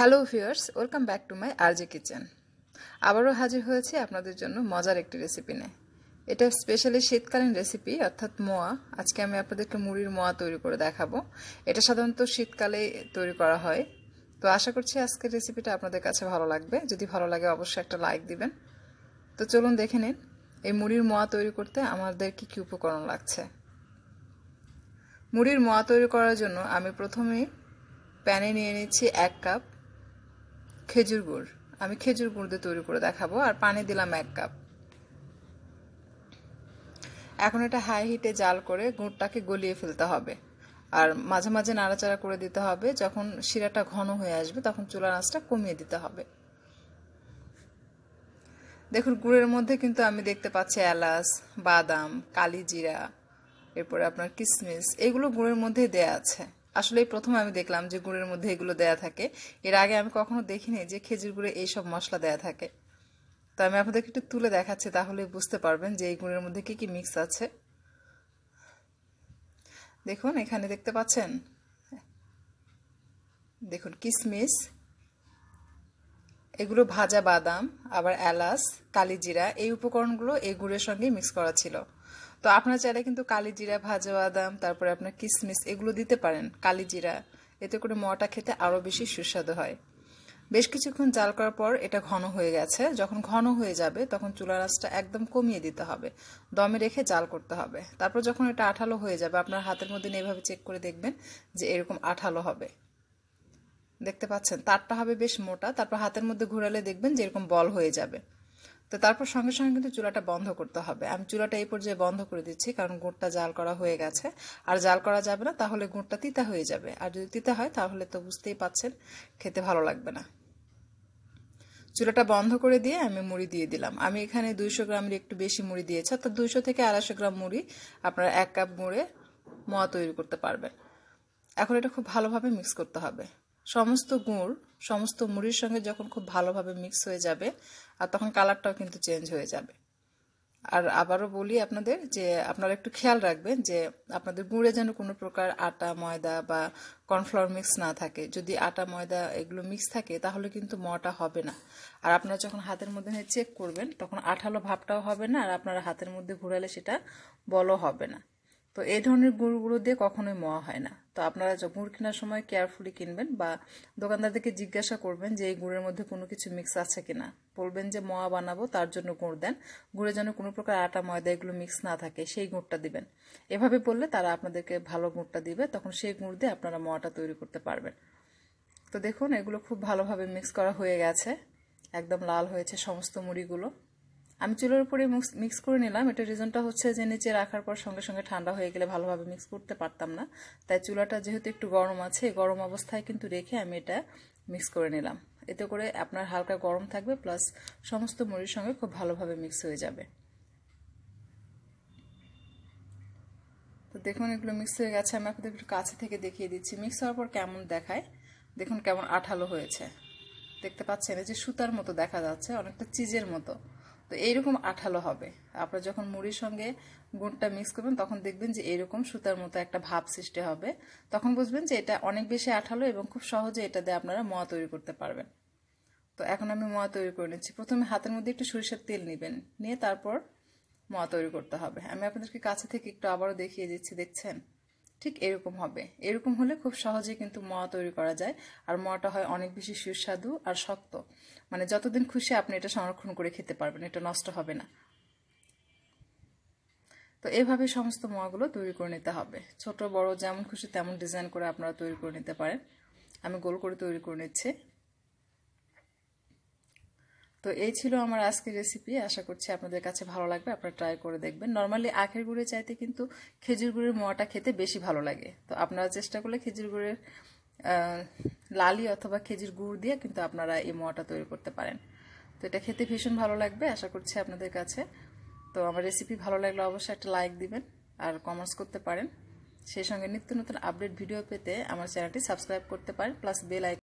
hello viewers welcome back to my RG kitchen আবারও হাজির হয়েছে আপনাদের জন্য মজার একটি রেসিপি নিয়ে এটা স্পেশালি শীতকালীন রেসিপি অর্থাৎ মোয়া আজকে আমি আপনাদেরকে মুড়ির মোয়া তৈরি করে দেখাবো এটা সাধারণত শীতকালে তৈরি করা হয় তো আশা করছি আজকের রেসিপিটা আপনাদের কাছে ভালো লাগবে যদি ভালো লাগে অবশ্যই একটা লাইক দিবেন তো চলুন দেখে নিন এই মুড়ির মোয়া তৈরি করতে আমাদের কী কী উপকরণ লাগছে মুড়ির মোয়া তৈরি করার জন্য আমি প্রথমে প্যানে নিয়ে নিচ্ছি এক কাপ খেজুর গুড় আমি খেজুর গুড় দিয়ে তৈরি করে দেখাবো আর পানি দিলাম এক কাপ এখন এটা হাই হিটে জাল করে গুড়টাকে গলিয়ে ফেলতে হবে আর মাঝে মাঝে নাড়াচাড়া করে দিতে হবে যখন শিরাটা ঘন হয়ে আসবে তখন চুলার আঁচটা কমিয়ে দিতে হবে দেখুন গুড়ের মধ্যে কিন্তু আমি দেখতে পাচ্ছি এলাচ বাদাম কালি জিরা এরপরে আপনার কিসমিস এগুলো গুড়ের মধ্যে দেয়া আছে আসলে প্রথম আমি দেখলাম যে গুড়ের মধ্যে এগুলো দেয়া থাকে এর আগে আমি কখনো দেখিনি যে খেজুর গুড়ে এইসব মশলা দেয়া থাকে তো আমি আপনাদেরকে একটু তুলে দেখাচ্ছি তাহলে বুঝতে পারবেন যে এই গুড়ের মধ্যে কী কী মিক্স আছে দেখুন এখানে দেখতে পাচ্ছেন দেখুন কিশমিশ এগুলো ভাজা বাদাম আবার এলাচ কালিজিরা এই উপকরণগুলো এই গুড়ের সঙ্গে মিক্স করা ছিল তো আপনারা চাইলে কিন্তু কালি জিরা ভাজা বাদাম তারপরে আপনার কিসমিস এগুলো দিতে পারেন কালি জিরা এতে করে মটা খেতে আরও বেশি সুস্বাদু হয় বেশ কিছুক্ষণ জাল করার পর এটা ঘন হয়ে গেছে যখন ঘন হয়ে যাবে তখন চুলার রাসটা একদম কমিয়ে দিতে হবে দমে রেখে জাল করতে হবে তারপর যখন এটা আঠালো হয়ে যাবে আপনার হাতের মধ্যে এভাবে চেক করে দেখবেন যে এরকম আঠালো হবে দেখতে পাচ্ছেন তারটা হবে বেশ মোটা তারপর হাতের মধ্যে ঘোরালে দেখবেন যে এরকম বল হয়ে যাবে তো তারপর সঙ্গে সঙ্গে কিন্তু চুলাটা বন্ধ করতে হবে আমি চুলাটা এই পর্যায়ে বন্ধ করে দিচ্ছি কারণ গুঁড়টা জাল করা হয়ে গেছে আর জাল করা যাবে না তাহলে গুঁড়টা তিতা হয়ে যাবে আর যদি তিতা হয় তাহলে তো বুঝতেই পাচ্ছেন খেতে ভালো লাগবে না চুলাটা বন্ধ করে দিয়ে আমি মুড়ি দিয়ে দিলাম আমি এখানে দুইশো গ্রামের একটু বেশি মুড়ি দিয়েছি অর্থাৎ দুইশো থেকে আড়াইশো গ্রাম মুড়ি আপনারা এক কাপ গুঁড়ে মোয়া তৈরি করতে পারবেন এখন এটা খুব ভালোভাবে মিক্স করতে হবে সমস্ত গুড় সমস্ত মুড়ির সঙ্গে যখন খুব ভালোভাবে মিক্স হয়ে যাবে আর তখন কালারটাও কিন্তু চেঞ্জ হয়ে যাবে আর আবারও বলি আপনাদের যে আপনারা একটু খেয়াল রাখবেন যে আপনাদের গুঁড়ে যেন কোনো প্রকার আটা ময়দা বা কর্নফ্লাওয়ার মিক্স না থাকে যদি আটা ময়দা এগুলো মিক্স থাকে তাহলে কিন্তু মটা হবে না আর আপনারা যখন হাতের মধ্যে চেক করবেন তখন আঠালো ভাবটাও হবে না আর আপনারা হাতের মধ্যে ঘুরালে সেটা বলও হবে না তো এই ধরনের গুঁড়োগুলো দিয়ে কখনোই মোয়া হয় না তো আপনারা গুড় কেনার সময় কেয়ারফুলি কিনবেন বা দোকানদারদেরকে জিজ্ঞাসা করবেন যে এই গুড়ের মধ্যে কোনো কিছু মিক্স আছে কিনা বলবেন যে মোয়া বানাবো তার জন্য গুড় দেন গুড়ে যেন কোনো প্রকার আটা ময়দা এগুলো মিক্স না থাকে সেই গুঁড়টা দিবেন এভাবে বললে তারা আপনাদেরকে ভালো গুঁড়টা দিবে তখন সেই গুঁড় দিয়ে আপনারা মোয়াটা তৈরি করতে পারবেন তো দেখুন এগুলো খুব ভালোভাবে মিক্স করা হয়ে গেছে একদম লাল হয়েছে সমস্ত মুড়িগুলো আমি চুলোর উপরে মিক্স করে নিলাম এটা রিজনটা হচ্ছে যে নিচে রাখার পর সঙ্গে সঙ্গে ঠান্ডা হয়ে গেলে ভালোভাবে মিক্স করতে পারতাম না তাই চুলাটা যেহেতু একটু গরম আছে গরম অবস্থায় কিন্তু রেখে আমি এটা মিক্স করে নিলাম এতে করে আপনার হালকা গরম থাকবে প্লাস সমস্ত মুড়ির সঙ্গে খুব ভালোভাবে মিক্স হয়ে যাবে তো দেখুন এগুলো মিক্স হয়ে গেছে আমি আপনাদের একটু কাছে থেকে দেখিয়ে দিচ্ছি মিক্স হওয়ার পর কেমন দেখায় দেখুন কেমন আঠালো হয়েছে দেখতে পাচ্ছেন এই যে সুতার মতো দেখা যাচ্ছে অনেকটা চিজের মতো তো এইরকম আঠালো হবে আপনারা যখন মুড়ির সঙ্গে গুড়টা মিক্স করবেন তখন দেখবেন যে এরকম সুতার মতো একটা ভাব সৃষ্টি হবে তখন বুঝবেন যে এটা অনেক বেশি আঠালো এবং খুব সহজে এটা দিয়ে আপনারা মোয়া তৈরি করতে পারবেন তো এখন আমি মোয়া তৈরি করে নিচ্ছি প্রথমে হাতের মধ্যে একটু সরিষার তেল নেবেন নিয়ে তারপর মোয়া তৈরি করতে হবে আমি আপনাদেরকে কাছে থেকে একটু আবারও দেখিয়ে দিচ্ছি দেখছেন ঠিক এরকম হবে এরকম হলে খুব সহজে কিন্তু মোয়া তৈরি করা যায় আর মোয়াটা হয় অনেক বেশি সুস্বাদু আর শক্ত মানে যতদিন খুশি আপনি এটা সংরক্ষণ করে খেতে পারবেন এটা নষ্ট হবে না তো এভাবে সমস্ত মোয়াগুলো তৈরি করে নিতে হবে ছোট বড় যেমন খুশি তেমন ডিজাইন করে আপনারা তৈরি করে নিতে পারেন আমি গোল করে তৈরি করে নিচ্ছি তো এই ছিল আমার আজকের রেসিপি আশা করছি আপনাদের কাছে ভালো লাগবে আপনারা ট্রাই করে দেখবেন নর্মালি আখের গুঁড়ে চাইতে কিন্তু খেজুর গুড়ের মোয়াটা খেতে বেশি ভালো লাগে তো আপনারা চেষ্টা করলে খেজুর গুড়ের লালি অথবা খেজির গুড় দিয়ে কিন্তু আপনারা এই মোয়াটা তৈরি করতে পারেন তো এটা খেতে ভীষণ ভালো লাগবে আশা করছি আপনাদের কাছে তো আমার রেসিপি ভালো লাগলে অবশ্যই একটা লাইক দিবেন আর কমেন্টস করতে পারেন সেই সঙ্গে নিত্য নতুন আপডেট ভিডিও পেতে আমার চ্যানেলটি সাবস্ক্রাইব করতে পারেন প্লাস বেল আইকন